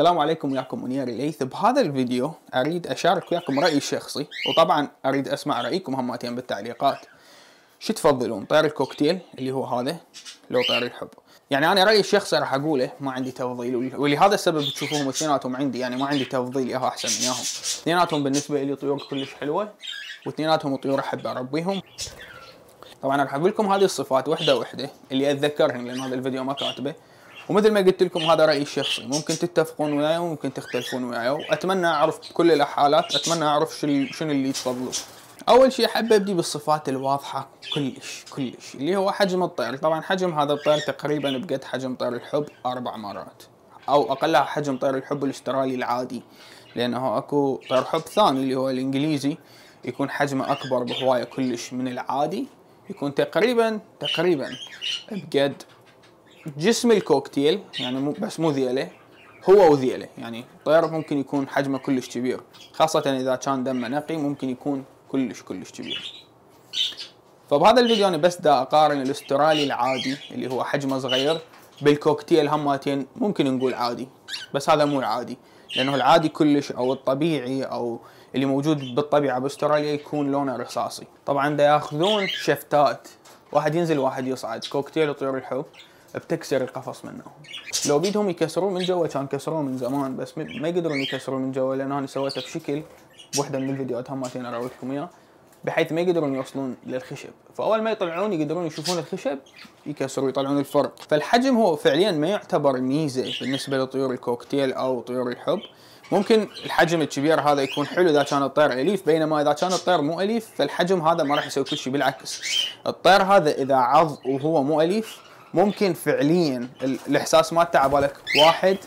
السلام عليكم وياكم منير الليث بهذا الفيديو اريد اشارك وياكم رايي الشخصي وطبعا اريد اسمع رايكم هماتين بالتعليقات شو تفضلون طير الكوكتيل اللي هو هذا لو طير الحب يعني انا رايي الشخصي راح اقوله ما عندي تفضيل ولهذا السبب تشوفوهم اثنيناتهم عندي يعني ما عندي تفضيل ياها احسن من ياهم اثنيناتهم بالنسبه لي طيور كلش حلوه واثنيناتهم طيور احب اربيهم طبعا راح اقول لكم هذه الصفات وحده وحده اللي اتذكرهم لان هذا الفيديو ما كاتبه ومثل ما قلت لكم هذا رايي الشخصي ممكن تتفقون وياي وممكن تختلفون وياي واتمنى اعرف بكل الحالات اتمنى اعرف شنو اللي تفضلوا اول شيء أحب ابدي بالصفات الواضحه كلش كلش اللي هو حجم الطير طبعا حجم هذا الطير تقريبا بقد حجم طير الحب اربع مرات او اقلها حجم طير الحب الاسترالي العادي لانه اكو طير حب ثاني اللي هو الانجليزي يكون حجمه اكبر بهوايه كلش من العادي يكون تقريبا تقريبا بقد جسم الكوكتيل يعني بس مو ذيله هو وذيله يعني الطيرف ممكن يكون حجمه كلش كبير خاصة إذا كان دمه نقي ممكن يكون كلش كلش كبير فبهذا الفيديو أنا بس دا أقارن الأسترالي العادي اللي هو حجمه صغير بالكوكتيل هماتين ممكن نقول عادي بس هذا مو العادي لأنه العادي كلش أو الطبيعي أو اللي موجود بالطبيعة باستراليا يكون لونه رصاصي طبعا دا ياخذون شفتات واحد ينزل واحد يصعد كوكتيل وطيور الحب بتكسر القفص منهم لو بيدهم يكسرون من جوا كان كسروه من زمان بس ما يقدرون يكسرون من جوا لان انا سويته بشكل بوحده من الفيديوهات همتين اراوي لكم اياه بحيث ما يقدرون يوصلون للخشب فاول ما يطلعون يقدرون يشوفون الخشب يكسروا يطلعون الفرق فالحجم هو فعليا ما يعتبر ميزه بالنسبه لطيور الكوكتيل او طيور الحب ممكن الحجم الكبير هذا يكون حلو اذا كان الطير اليف بينما اذا كان الطير مو اليف فالحجم هذا ما راح يسوي كل شيء بالعكس الطير هذا اذا عض وهو مو اليف ممكن فعليا الاحساس مالته عبالك واحد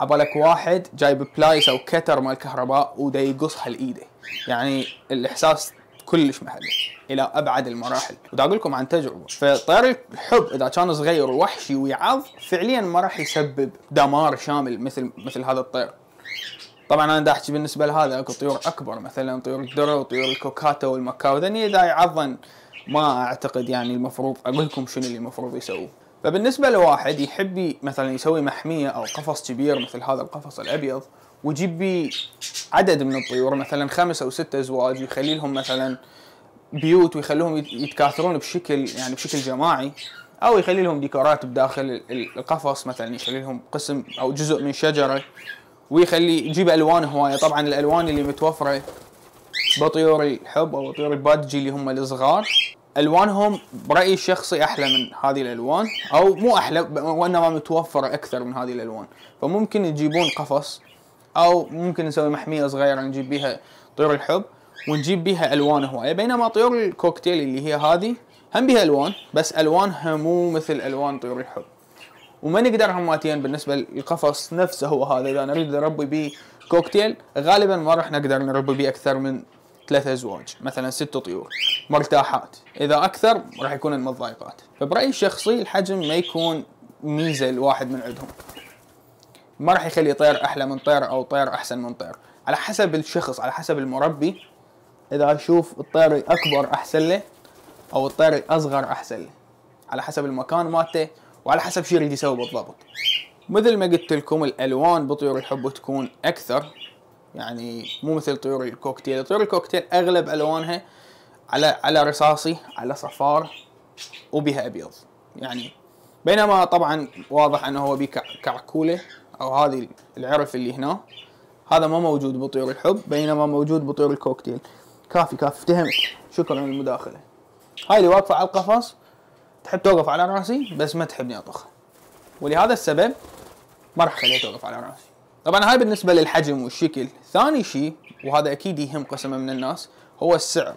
عبالك واحد جايب بلايس او كتر مال كهرباء ودا يقصها لايده يعني الاحساس كلش محلي الى ابعد المراحل ودا اقول لكم عن تجربه فطير الحب اذا كان صغير ووحشي ويعض فعليا ما راح يسبب دمار شامل مثل مثل هذا الطير طبعا انا دا احكي بالنسبه لهذا اكو طيور اكبر مثلا طيور الدرو وطيور الكوكاتا والمكاو ذني دا يعضن ما اعتقد يعني المفروض اقول لكم شنو اللي المفروض يسووه فبالنسبه لواحد يحب مثلا يسوي محميه او قفص كبير مثل هذا القفص الابيض ويجيب بيه عدد من الطيور مثلا خمس او ستة ازواج ويخلي لهم مثلا بيوت ويخليهم يتكاثرون بشكل يعني بشكل جماعي او يخلي لهم ديكورات بداخل القفص مثلا يخلي لهم قسم او جزء من شجره ويخلي يجيب الوان هوايه طبعا الالوان اللي متوفره بطيور الحب او بطيور البادجي اللي هم الصغار الوانهم برايي الشخصي احلى من هذه الالوان او مو احلى وانما متوفره اكثر من هذه الالوان فممكن تجيبون قفص او ممكن نسوي محميه صغيره نجيب بها طيور الحب ونجيب بها الوان هوايه بينما طيور الكوكتيل اللي هي هذه هم بها الوان بس الوانها مو مثل الوان طيور الحب وما نقدر هماتيا بالنسبه للقفص نفسه هو هذا اذا نريد نربي بيه كوكتيل غالبا ما راح نقدر نربي بيه اكثر من ثلاثة ازواج مثلا ست طيور مرتاحات اذا اكثر راح يكونن متضايقات فبرايي الشخصي الحجم ما يكون ميزه لواحد من عندهم ما راح يخلي طير احلى من طير او طير احسن من طير على حسب الشخص على حسب المربي اذا اشوف الطير الاكبر احسن له او الطير الاصغر احسن له على حسب المكان مالته وعلى حسب شو يريد يسوي بالضبط مثل ما قلت لكم الالوان بطيور الحب تكون اكثر يعني مو مثل طيور الكوكتيل طيور الكوكتيل اغلب الوانها على على رصاصي على صفار وبها ابيض يعني بينما طبعا واضح انه هو بي كعكوله او هذه العرف اللي هنا هذا ما موجود بطيور الحب بينما موجود بطيور الكوكتيل كافي كافي افتهمت شكرا للمداخله هاي اللي واقفه على القفص تحب توقف على راسي بس ما تحبني اطخ ولهذا السبب ما راح اخليها توقف على راسي طبعا هاي بالنسبه للحجم والشكل ثاني شيء وهذا اكيد يهم قسم من الناس هو السعر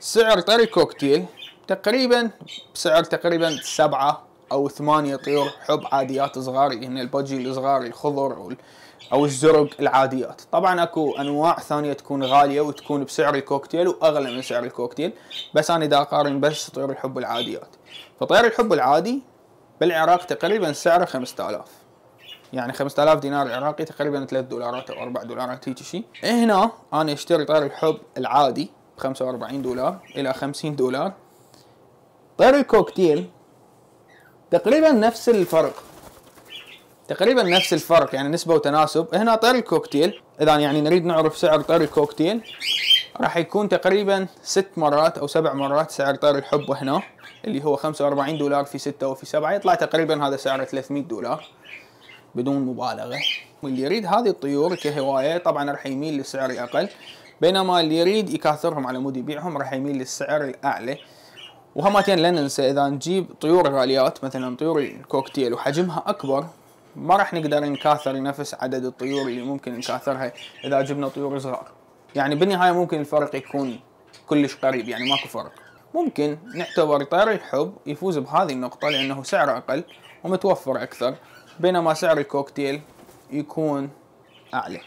سعر طري كوكتيل تقريبا بسعر تقريبا سبعة او ثمانية طيور حب عاديات صغار هن يعني البجي الصغار الخضر او الزرق العاديات طبعا اكو انواع ثانيه تكون غاليه وتكون بسعر الكوكتيل واغلى من سعر الكوكتيل بس انا اذا اقارن بس طيور الحب العاديات فطير الحب العادي بالعراق تقريبا سعره 5000 يعني 5000 دينار عراقي تقريبا 3 دولارات او 4 دولارات هيك شيء هنا انا اشتري طير الحب العادي ب 45 دولار الى 50 دولار طير الكوكتيل تقريبا نفس الفرق تقريبا نفس الفرق يعني نسبة وتناسب هنا طير الكوكتيل اذا يعني نريد نعرف سعر طير الكوكتيل راح يكون تقريبا ست مرات او سبع مرات سعر طير الحب هنا اللي هو 45 دولار في 6 وفي 7 يطلع تقريبا هذا سعره 300 دولار بدون مبالغة واللي يريد هذه الطيور كهواية طبعا راح يميل للسعر الأقل بينما اللي يريد يكاثرهم على مود يبيعهم راح يميل للسعر الأعلى وهمتين لا ننسى إذا نجيب طيور الغاليات مثلا طيور الكوكتيل وحجمها أكبر ما راح نقدر نكاثر نفس عدد الطيور اللي ممكن نكاثرها إذا جبنا طيور صغار يعني بالنهاية ممكن الفرق يكون كلش قريب يعني ماكو فرق ممكن نعتبر طير الحب يفوز بهذه النقطة لأنه سعره أقل ومتوفر أكثر بينما سعر الكوكتيل يكون أعلى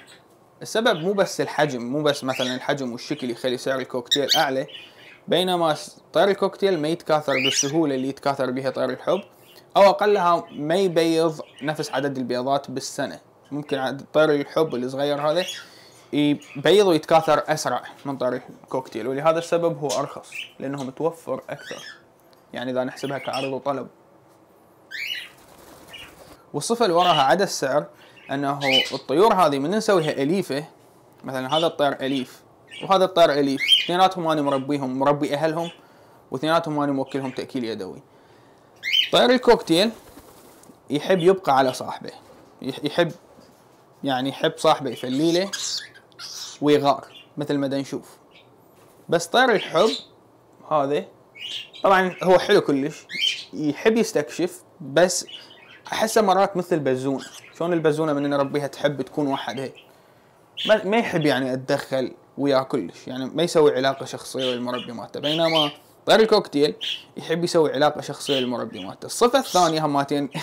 السبب مو بس الحجم مو بس مثلا الحجم والشكل يخلي سعر الكوكتيل أعلى بينما طير الكوكتيل ما يتكاثر بالسهولة اللي يتكاثر بها طير الحب أو أقلها ما يبيض نفس عدد البيضات بالسنة ممكن طير الحب الصغير هذا يبيض ويتكاثر أسرع من طير الكوكتيل ولهذا السبب هو أرخص لأنه متوفر أكثر يعني إذا نحسبها كعرض وطلب والصفة اللي وراها عدا السعر انه الطيور هذه من نسويها اليفه مثلا هذا الطير اليف وهذا الطير اليف اثنيناتهم انا مربيهم مربي اهلهم واثنيناتهم انا موكلهم تاكيل يدوي طير الكوكتيل يحب يبقى على صاحبه يحب يعني يحب صاحبه يفليله ويغار مثل ما نشوف بس طير الحب هذا طبعا هو حلو كلش يحب يستكشف بس احسها مرات مثل البزونه شلون البزونه من نربيها تحب تكون واحد هيك ما يحب يعني اتدخل وياه كلش يعني ما يسوي علاقه شخصيه للمربي مالته بينما طير الكوكتيل يحب يسوي علاقه شخصيه للمربي مالته الصفه الثانيه هماتين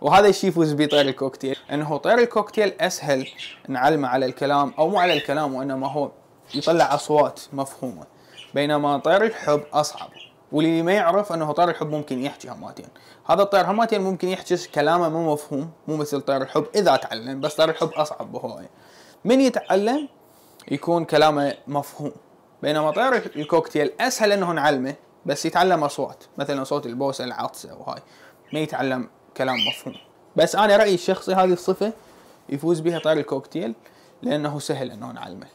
وهذا الشيء يفوز به طير الكوكتيل انه طير الكوكتيل اسهل نعلمه على الكلام او مو على الكلام وانما هو يطلع اصوات مفهومه بينما طير الحب اصعب واللي ما يعرف انه طير الحب ممكن يحكي هماتين هذا الطير هماتين ممكن يحكي كلامه مو مفهوم مو مثل طير الحب اذا تعلم بس طير الحب اصعب بهوايه من يتعلم يكون كلامه مفهوم بينما طير الكوكتيل اسهل انه نعلمه بس يتعلم اصوات مثلا صوت البوسه العطسه وهاي ما يتعلم كلام مفهوم بس انا رايي الشخصي هذه الصفه يفوز بها طير الكوكتيل لانه سهل انه نعلمه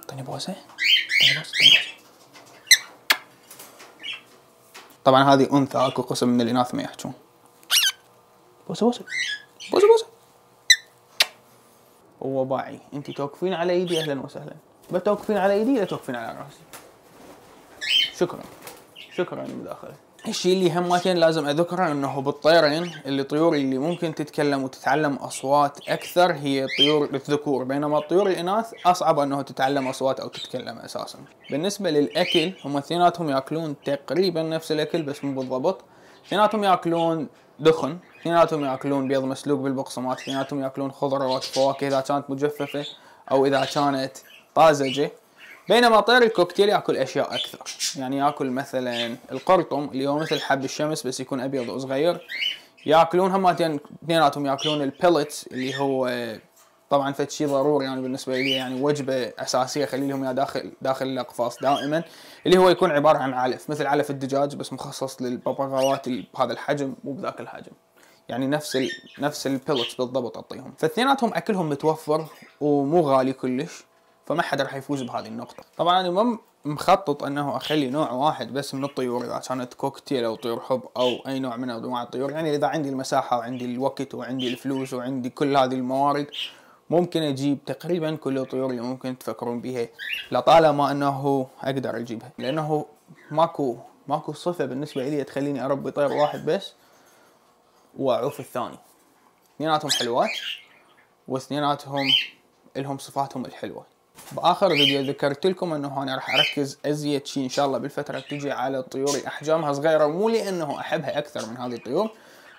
اعطيني بوسه اعطيني بوسه طيب، طبعا هذه انثى اكو قسم من الاناث ما يحجون بوسه بوسه بوسه بوسه هو باعي انت توقفين على ايدي اهلا وسهلا بتوقفين على ايدي لا توقفين على راسي شكرا شكرا للمداخله الشيء اللي هم لازم اذكره انه بالطيرين الطيور اللي ممكن تتكلم وتتعلم اصوات اكثر هي طيور الذكور بينما الطيور الاناث اصعب انه تتعلم اصوات او تتكلم اساسا بالنسبه للاكل هم اثنيناتهم ياكلون تقريبا نفس الاكل بس مو بالضبط اثنيناتهم ياكلون دخن اثنيناتهم ياكلون بيض مسلوق بالبقسماط اثنيناتهم ياكلون خضروات فواكه اذا كانت مجففه او اذا كانت طازجه بينما طير الكوكتيل ياكل اشياء اكثر يعني ياكل مثلا القرطم اللي هو مثل حب الشمس بس يكون ابيض وصغير ياكلون هم اثنيناتهم ياكلون البيلتس اللي هو طبعا فد شيء ضروري يعني بالنسبه لي يعني وجبه اساسيه خلي لهم يا داخل داخل الاقفاص دائما اللي هو يكون عباره عن علف مثل علف الدجاج بس مخصص للببغاوات بهذا الحجم مو بذاك الحجم يعني نفس الـ نفس البيلتس بالضبط اعطيهم فاثنيناتهم اكلهم متوفر ومو غالي كلش فما حدا راح يفوز بهذه النقطة طبعا أنا ما مخطط أنه أخلي نوع واحد بس من الطيور إذا كانت كوكتيل أو طيور حب أو أي نوع من أنواع الطيور يعني إذا عندي المساحة وعندي الوقت وعندي الفلوس وعندي كل هذه الموارد ممكن اجيب تقريبا كل الطيور اللي ممكن تفكرون بها لطالما انه اقدر اجيبها لانه ماكو ماكو صفه بالنسبه لي تخليني اربي طير واحد بس واعوف الثاني اثنيناتهم حلوات واثنيناتهم الهم صفاتهم الحلوه باخر فيديو ذكرت لكم انه هون راح اركز ازيد شيء ان شاء الله بالفتره تجي على الطيور احجامها صغيره مو لانه احبها اكثر من هذه الطيور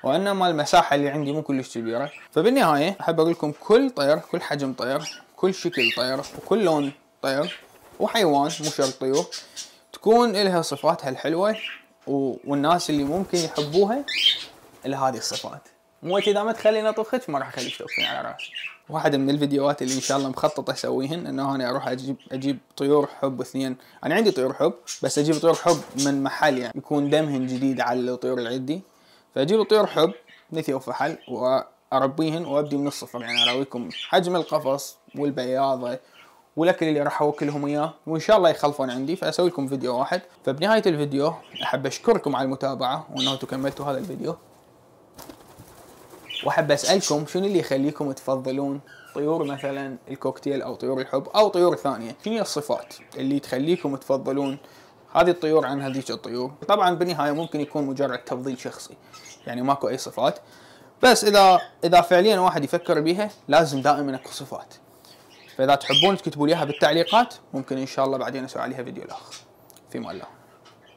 وانما المساحه اللي عندي مو كلش كبيره فبالنهايه احب اقول لكم كل طير كل حجم طير كل شكل طير وكل لون طير وحيوان مو شرط طيور تكون لها صفاتها الحلوه والناس اللي ممكن يحبوها لهذه الصفات مو اكيد ما تخليني اطخك ما راح اخليك توقفين على راسي واحدة من الفيديوهات اللي ان شاء الله مخطط اسويهن انه انا اروح اجيب اجيب طيور حب اثنين انا عندي طيور حب بس اجيب طيور حب من محل يعني يكون دمهن جديد على الطيور اللي عندي فاجيب طيور حب مثي وفحل واربيهن وابدي من الصفر يعني اراويكم حجم القفص والبياضة والاكل اللي راح اوكلهم اياه وان شاء الله يخلفون عندي فاسوي لكم فيديو واحد فبنهايه الفيديو احب اشكركم على المتابعه وانه تكملتوا هذا الفيديو واحب اسالكم شنو اللي يخليكم تفضلون طيور مثلا الكوكتيل او طيور الحب او طيور ثانيه شنو هي الصفات اللي تخليكم تفضلون هذه الطيور عن هذيك الطيور طبعا بالنهايه ممكن يكون مجرد تفضيل شخصي يعني ماكو اي صفات بس اذا اذا فعليا واحد يفكر بيها لازم دائما اكو صفات فاذا تحبون تكتبوا لي اياها بالتعليقات ممكن ان شاء الله بعدين اسوي عليها فيديو اخر فيما الله